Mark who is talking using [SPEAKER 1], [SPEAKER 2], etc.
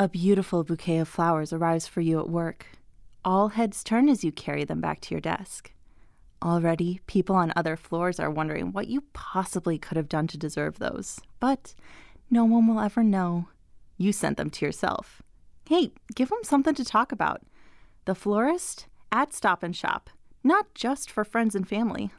[SPEAKER 1] A beautiful bouquet of flowers arrives for you at work. All heads turn as you carry them back to your desk. Already, people on other floors are wondering what you possibly could have done to deserve those, but no one will ever know. You sent them to yourself. Hey, give them something to talk about. The florist at Stop and Shop, not just for friends and family.